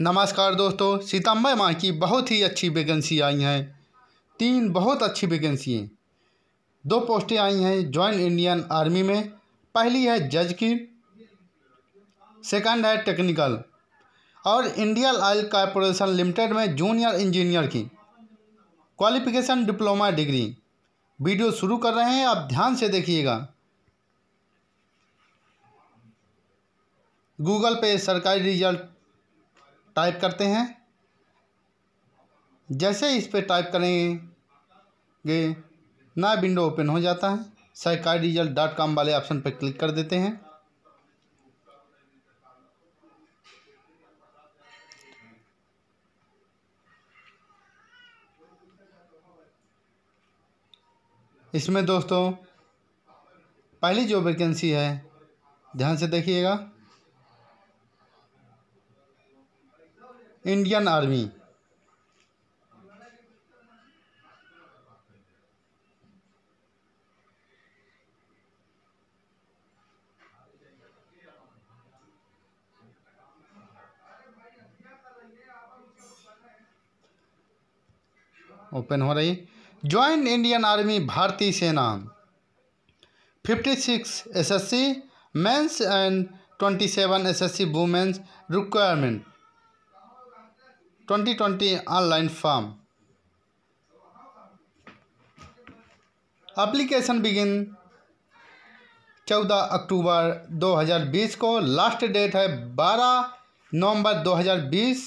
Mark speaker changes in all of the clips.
Speaker 1: नमस्कार दोस्तों सीताम्बा माँ की बहुत ही अच्छी वैकेंसी आई हैं तीन बहुत अच्छी वैकेंसी हैं दो पोस्टें आई हैं ज्वाइन इंडियन आर्मी में पहली है जज की सेकंड है टेक्निकल और इंडियन ऑयल कॉरपोरेशन लिमिटेड में जूनियर इंजीनियर की क्वालिफिकेशन डिप्लोमा डिग्री वीडियो शुरू कर रहे हैं आप ध्यान से देखिएगा गूगल पे सरकारी रिजल्ट टाइप करते हैं जैसे इस पर टाइप करेंगे नया विंडो ओपन हो जाता है सहकार रिजल्ट डॉट कॉम वाले ऑप्शन पर क्लिक कर देते हैं इसमें दोस्तों पहली जो वैकेंसी है ध्यान से देखिएगा इंडियन आर्मी ओपन हो रही ज्वाइन इंडियन आर्मी भारतीय सेना fifty six S S C men's and twenty seven S S C women's recruitment twenty twenty online form application begin 14 अक्टूबर 2020 को लास्ट डेट है 12 नवंबर 2020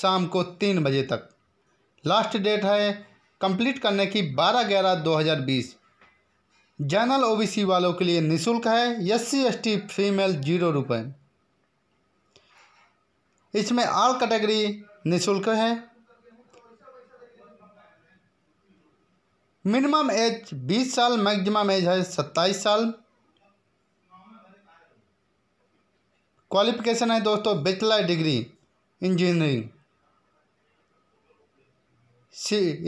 Speaker 1: शाम को तीन बजे तक लास्ट डेट है कंप्लीट करने की 12 ग्यारह 2020 जनरल ओबीसी वालों के लिए निशुल्क है S C S T female zero रुपये इसमें आल कैटेगरी निशुल्क है मिनिमम एज 20 साल मैक्सिमम एज है 27 साल क्वालिफिकेशन है दोस्तों बैचलर डिग्री इंजीनियरिंग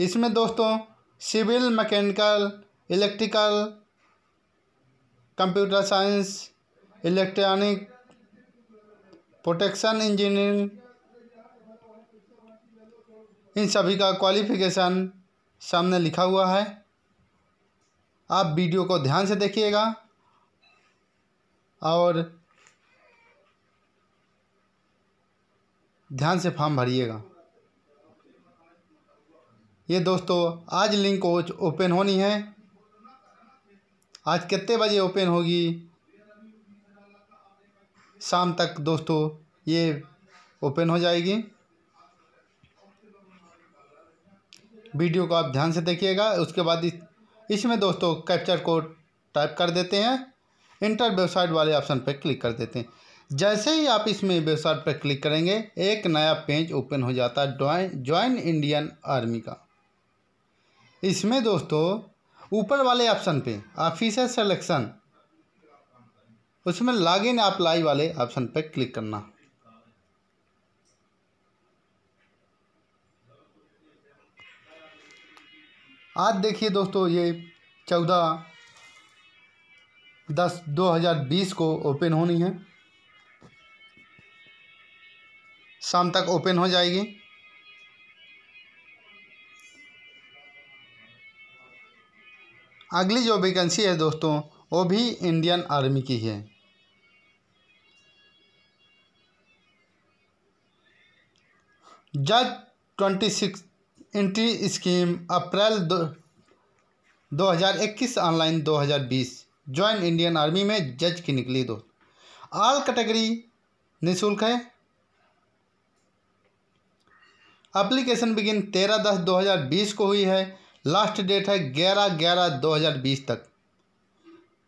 Speaker 1: इसमें दोस्तों civil mechanical electrical computer science electronic protection engineering इन सभी का क्वालिफिकेशन सामने लिखा हुआ है आप वीडियो को ध्यान से देखिएगा और ध्यान से फॉर्म भरिएगा ये दोस्तों आज लिंक ओपन होनी है आज कितने बजे ओपन होगी शाम तक दोस्तों ये ओपन हो जाएगी वीडियो को आप ध्यान से देखिएगा उसके बाद इसमें दोस्तों कैप्चर कोड टाइप कर देते हैं इंटर वेबसाइट वाले ऑप्शन पर क्लिक कर देते हैं जैसे ही आप इसमें वेबसाइट पर क्लिक करेंगे एक नया पेज ओपन हो जाता है ज्वाइन इंडियन आर्मी का इसमें दोस्तों ऊपर वाले ऑप्शन पे ऑफिसर सेलेक्शन उसमें लॉग इन अप्लाई वाले ऑप्शन पर क्लिक करना आज देखिए दोस्तों ये चौदह दस दो हज़ार बीस को ओपन होनी है शाम तक ओपन हो जाएगी अगली जो वैकेंसी है दोस्तों वो भी इंडियन आर्मी की है जज twenty six entry scheme April दो, इक्कीस ऑनलाइन 2020 ज्वाइन इंडियन आर्मी में जज की निकली दो आल कैटेगरी निःशुल्क है अप्लीकेशन बिगिन तेरह दस दो हज़ार बीस को हुई है लास्ट डेट है ग्यारह ग्यारह दो हज़ार बीस तक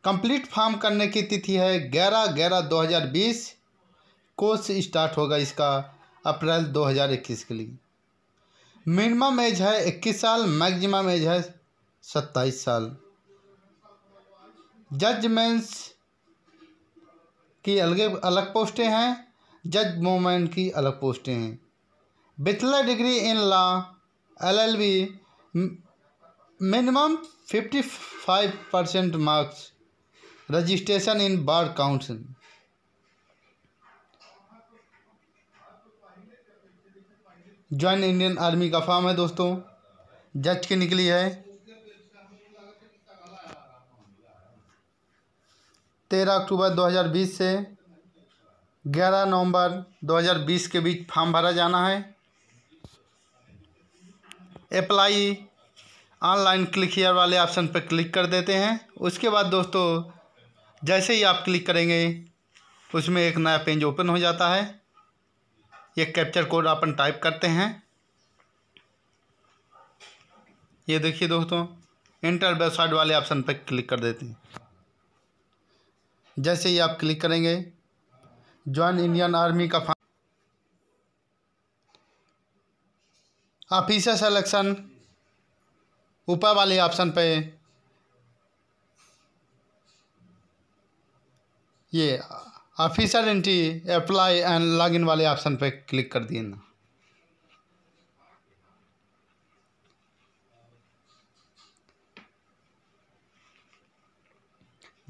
Speaker 1: कंप्लीट फॉर्म करने की तिथि है ग्यारह ग्यारह दो हज़ार बीस कोर्स स्टार्ट होगा इसका अप्रैल 2021 के लिए मिनिमम एज है 21 साल मैक्सिमम एज है 27 साल जजमेंट्स की अलग अलग पोस्टें हैं जज मोमेंट की अलग पोस्टें हैं बिथला degree in law LLB minimum fifty five percent marks registration in bar council join Indian army का फॉर्म है दोस्तों जज की निकली है तेरह अक्टूबर 2020 से ग्यारह नवंबर 2020 के बीच फॉर्म भरा जाना है अप्लाई ऑनलाइन क्लिक हीयर वाले ऑप्शन पर क्लिक कर देते हैं उसके बाद दोस्तों जैसे ही आप क्लिक करेंगे उसमें एक नया पेज ओपन हो जाता है ये कैप्चर कोड अपन टाइप करते हैं ये देखिए दोस्तों इंटर वेबसाइट वाले ऑप्शन पर क्लिक कर देते हैं जैसे ही आप क्लिक करेंगे ज्वाइन इंडियन आर्मी का ऑफिसर सेलेक्शन ऊपर वाले ऑप्शन पे ये officer entry apply and log in वाले ऑप्शन पर क्लिक कर ना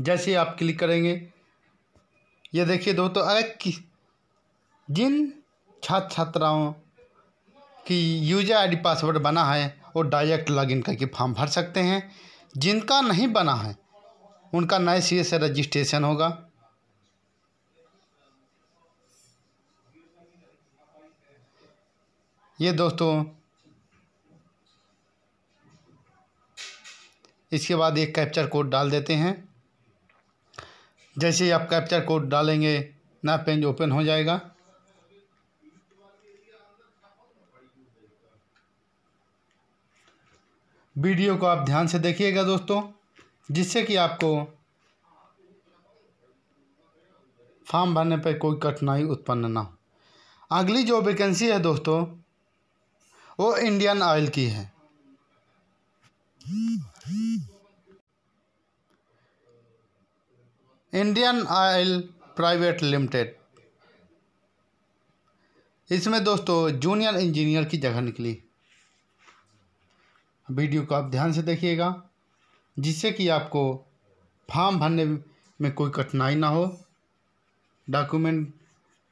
Speaker 1: जैसे आप क्लिक करेंगे ये देखिए दोस्तों अगर जिन छात्र छात्राओं की यूजर आईडी पासवर्ड बना है वो डायरेक्ट लॉगिन करके फॉर्म भर सकते हैं जिनका नहीं बना है उनका नए सिरे से रजिस्ट्रेशन होगा ये दोस्तों इसके बाद एक कैप्चर कोड डाल देते हैं जैसे ही आप कैप्चर कोड डालेंगे ना पेज ओपन हो जाएगा वीडियो को आप ध्यान से देखिएगा दोस्तों जिससे कि आपको फॉर्म भरने पर कोई कठिनाई उत्पन्न ना हो अगली जो वैकेंसी है दोस्तों वो इंडियन ऑयल की है इंडियन ऑयल प्राइवेट लिमिटेड इसमें दोस्तों जूनियर इंजीनियर की जगह निकली वीडियो को आप ध्यान से देखिएगा जिससे कि आपको फॉर्म भरने में कोई कठिनाई ना हो डॉक्यूमेंट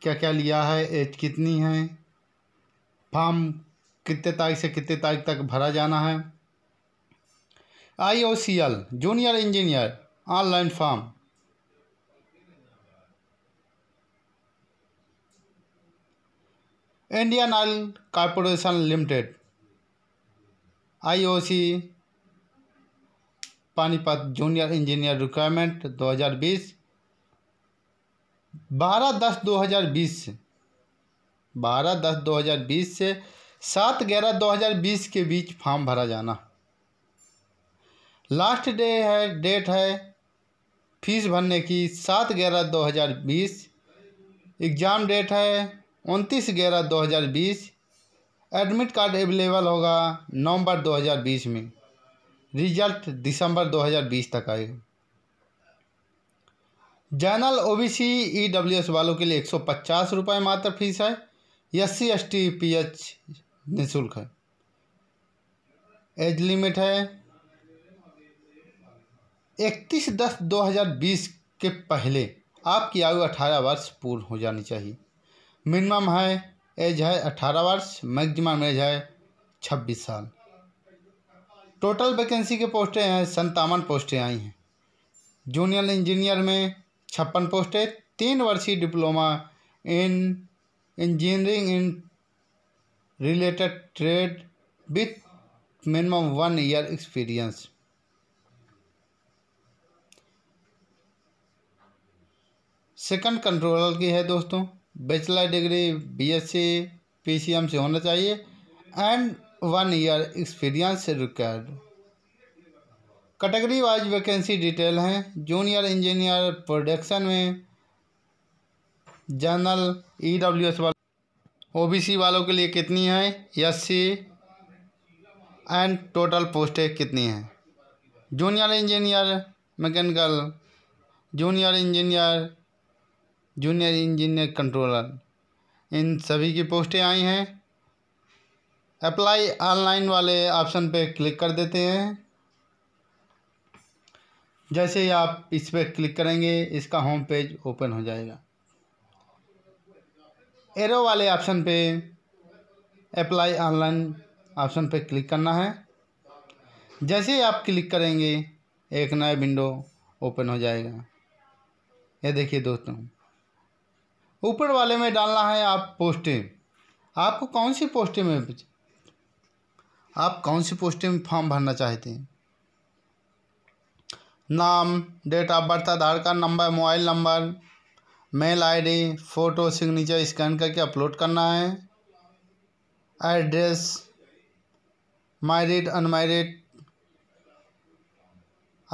Speaker 1: क्या क्या लिया है एज कितनी है फॉर्म कितने तारीख से कितने तारीख तक भरा जाना है I C L junior engineer online form Indian Oil Corporation Limited IOC Panipat junior engineer recruitment 2020 बारह दस 2020 से बारह दस 2020 से सात ग्यारह दो हज़ार बीस के बीच फॉर्म भरा जाना लास्ट डे है डेट है फीस भरने की सात ग्यारह दो हज़ार बीस एग्ज़ाम डेट है उनतीस ग्यारह दो हज़ार बीस एडमिट कार्ड अवेलेबल होगा नवंबर बीस में रिजल्ट दिसंबर दो हज़ार बीस तक आएगा general O B C E W S वालों के लिए एक सौ पचास रुपये मात्र फीस है S C S T P H निःशुल्क है एज लिमिट है इकतीस दस दो हज़ार बीस के पहले आपकी आयु अठारह वर्ष पूर्ण हो जानी चाहिए मिनिमम है एज है अठारह वर्ष मैक्सिमम एज है छब्बीस साल टोटल वैकेंसी के पोस्टें हैं संतावन पोस्टें आई हैं जूनियर इंजीनियर में छप्पन पोस्टें तीन वर्षीय diploma in engineering in related trade with minimum one year experience second controller की है दोस्तों बैचलर डिग्री बीएससी पीसीएम से होना चाहिए and one year experience required category wise vacancy detail हैं जूनियर इंजीनियर प्रोडक्शन में general E W S OBC वालों के लिए कितनी है एससी एंड टोटल पोस्टें कितनी हैं junior engineer mechanical junior engineer junior engineer controller इन सभी की पोस्टें आई हैं अप्लाई ऑनलाइन वाले ऑप्शन पे क्लिक कर देते हैं जैसे ही आप इस पर क्लिक करेंगे इसका होम पेज ओपन हो जाएगा एरो वाले ऑप्शन पे अप्लाई ऑनलाइन ऑप्शन पे क्लिक करना है जैसे ही आप क्लिक करेंगे एक नया विंडो ओपन हो जाएगा ये देखिए दोस्तों ऊपर वाले में डालना है आप पोस्टें आपको कौन सी पोस्टें में आप कौन सी पोस्टें में फॉर्म भरना चाहते हैं नाम date of birth Aadhaar card number mobile number mail ID photo signature scan करके अपलोड करना है एड्रेस मैरिड अनमैरिड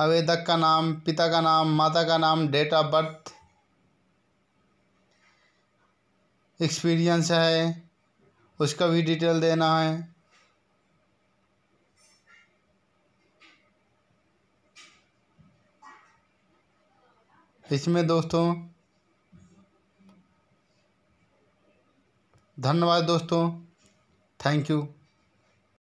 Speaker 1: आवेदक का नाम पिता का नाम माता का नाम डेट ऑफ बर्थ एक्सपीरियंस है उसका भी डिटेल देना है इसमें दोस्तों धन्यवाद दोस्तों थैंक यू